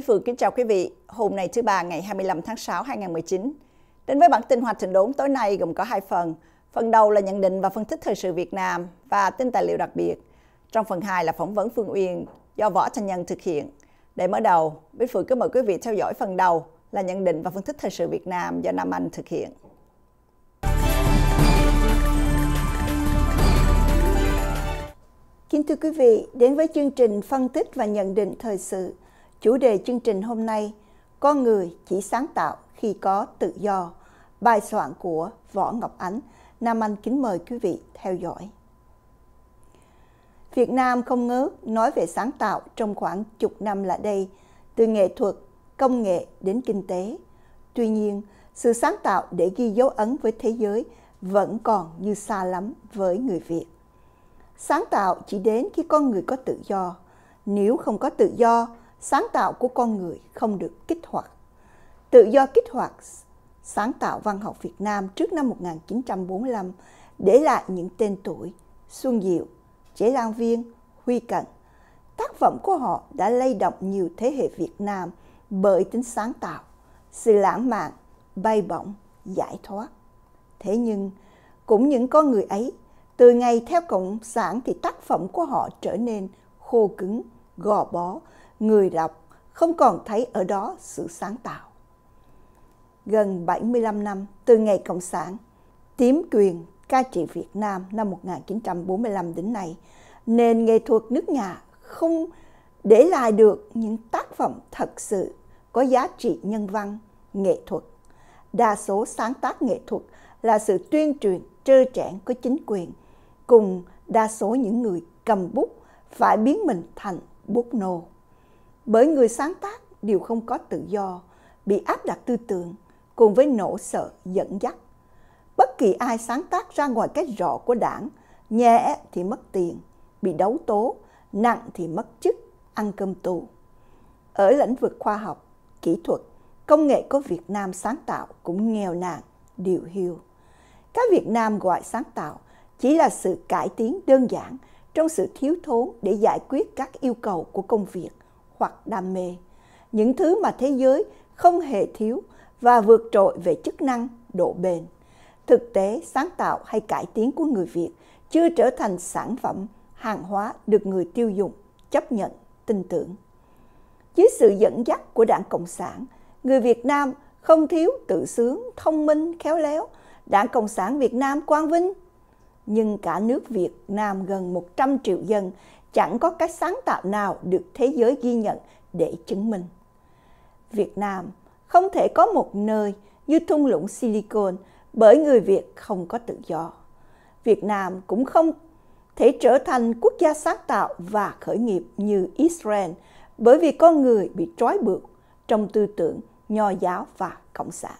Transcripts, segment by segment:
Minh Phượng kính chào quý vị. Hôm nay thứ ba ngày 25 tháng 6 2019. Đến với bản tin hoạt thịnh đốn tối nay gồm có hai phần. Phần đầu là nhận định và phân tích thời sự Việt Nam và tin tài liệu đặc biệt. Trong phần 2 là phỏng vấn Phương Uyên do Võ Thanh Nhân thực hiện. Để mở đầu, Minh Phượng kính mời quý vị theo dõi phần đầu là nhận định và phân tích thời sự Việt Nam do Nam Anh thực hiện. Kính thưa quý vị, đến với chương trình phân tích và nhận định thời sự – Chủ đề chương trình hôm nay, Con người chỉ sáng tạo khi có tự do, bài soạn của Võ Ngọc Ánh. Nam Anh kính mời quý vị theo dõi. Việt Nam không ngớ nói về sáng tạo trong khoảng chục năm lại đây, từ nghệ thuật, công nghệ đến kinh tế. Tuy nhiên, sự sáng tạo để ghi dấu ấn với thế giới vẫn còn như xa lắm với người Việt. Sáng tạo chỉ đến khi con người có tự do. Nếu không có tự do, sáng tạo của con người không được kích hoạt. Tự do kích hoạt sáng tạo văn học Việt Nam trước năm 1945 để lại những tên tuổi Xuân Diệu, Chế Lan Viên, Huy Cận. Tác phẩm của họ đã lay động nhiều thế hệ Việt Nam bởi tính sáng tạo, sự lãng mạn, bay bổng, giải thoát. Thế nhưng, cũng những con người ấy, từ ngày theo Cộng sản thì tác phẩm của họ trở nên khô cứng, gò bó, người đọc không còn thấy ở đó sự sáng tạo. Gần 75 năm từ ngày Cộng sản, tiếm quyền ca trị Việt Nam năm 1945 đến nay, nền nghệ thuật nước nhà không để lại được những tác phẩm thật sự có giá trị nhân văn, nghệ thuật. Đa số sáng tác nghệ thuật là sự tuyên truyền trơ trẽn của chính quyền, cùng đa số những người cầm bút phải biến mình thành bút nô bởi người sáng tác đều không có tự do, bị áp đặt tư tưởng cùng với nỗi sợ dẫn dắt. Bất kỳ ai sáng tác ra ngoài cái rọ của đảng, nhẹ thì mất tiền, bị đấu tố, nặng thì mất chức, ăn cơm tù. Ở lĩnh vực khoa học, kỹ thuật, công nghệ của Việt Nam sáng tạo cũng nghèo nàn, điều hiu. các Việt Nam gọi sáng tạo chỉ là sự cải tiến đơn giản trong sự thiếu thốn để giải quyết các yêu cầu của công việc – hoặc đam mê, những thứ mà thế giới không hề thiếu và vượt trội về chức năng, độ bền. Thực tế, sáng tạo hay cải tiến của người Việt chưa trở thành sản phẩm, hàng hóa được người tiêu dùng chấp nhận, tin tưởng. Dưới sự dẫn dắt của Đảng Cộng sản, người Việt Nam không thiếu tự sướng, thông minh, khéo léo. Đảng Cộng sản Việt Nam quang vinh. Nhưng cả nước Việt Nam gần 100 triệu dân chẳng có cái sáng tạo nào được thế giới ghi nhận để chứng minh. Việt Nam không thể có một nơi như thung lũng Silicon bởi người Việt không có tự do. Việt Nam cũng không thể trở thành quốc gia sáng tạo và khởi nghiệp như Israel bởi vì con người bị trói buộc trong tư tưởng nho giáo và cộng sản.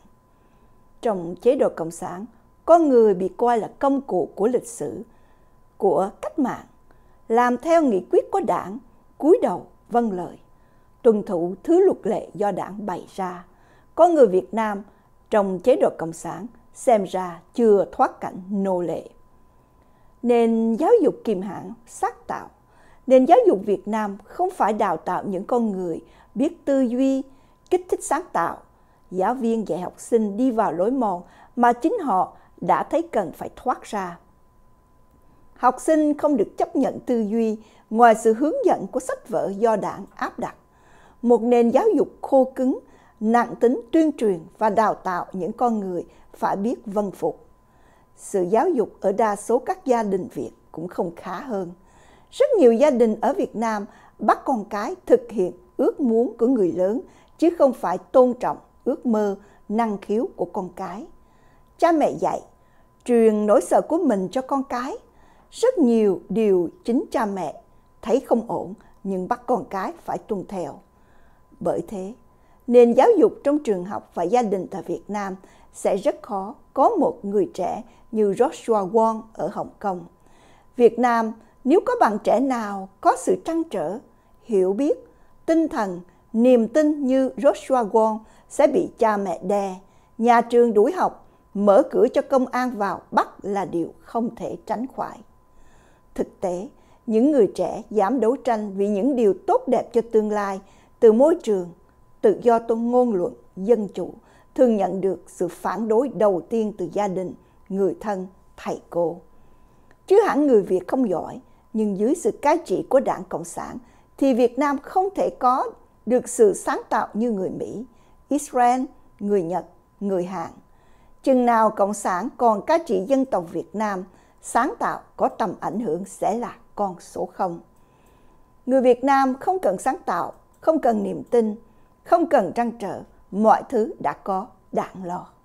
Trong chế độ cộng sản, con người bị coi là công cụ của lịch sử, của cách mạng làm theo nghị quyết của đảng, cúi đầu vâng lời, tuân thủ thứ luật lệ do đảng bày ra. Có người Việt Nam trong chế độ Cộng sản xem ra chưa thoát cảnh nô lệ. Nền giáo dục kiềm hãm sát tạo, nền giáo dục Việt Nam không phải đào tạo những con người biết tư duy, kích thích sáng tạo. Giáo viên dạy học sinh đi vào lối mòn mà chính họ đã thấy cần phải thoát ra học sinh không được chấp nhận tư duy ngoài sự hướng dẫn của sách vở do đảng áp đặt một nền giáo dục khô cứng nặng tính tuyên truyền và đào tạo những con người phải biết vân phục sự giáo dục ở đa số các gia đình việt cũng không khá hơn rất nhiều gia đình ở việt nam bắt con cái thực hiện ước muốn của người lớn chứ không phải tôn trọng ước mơ năng khiếu của con cái cha mẹ dạy truyền nỗi sợ của mình cho con cái rất nhiều điều chính cha mẹ thấy không ổn nhưng bắt con cái phải tuân theo. Bởi thế, nền giáo dục trong trường học và gia đình tại Việt Nam sẽ rất khó có một người trẻ như Joshua Wong ở Hồng Kông. Việt Nam, nếu có bạn trẻ nào có sự trăn trở, hiểu biết, tinh thần, niềm tin như Joshua Wong sẽ bị cha mẹ đe, nhà trường đuổi học, mở cửa cho công an vào bắt là điều không thể tránh khỏi thực tế những người trẻ dám đấu tranh vì những điều tốt đẹp cho tương lai từ môi trường tự do tôn ngôn luận dân chủ thường nhận được sự phản đối đầu tiên từ gia đình người thân thầy cô chứ hẳn người việt không giỏi nhưng dưới sự cai trị của đảng cộng sản thì việt nam không thể có được sự sáng tạo như người mỹ israel người nhật người hàn chừng nào cộng sản còn cai trị dân tộc việt nam sáng tạo có tầm ảnh hưởng sẽ là con số 0. Người Việt Nam không cần sáng tạo, không cần niềm tin, không cần trăn trở, mọi thứ đã có, đạn lo.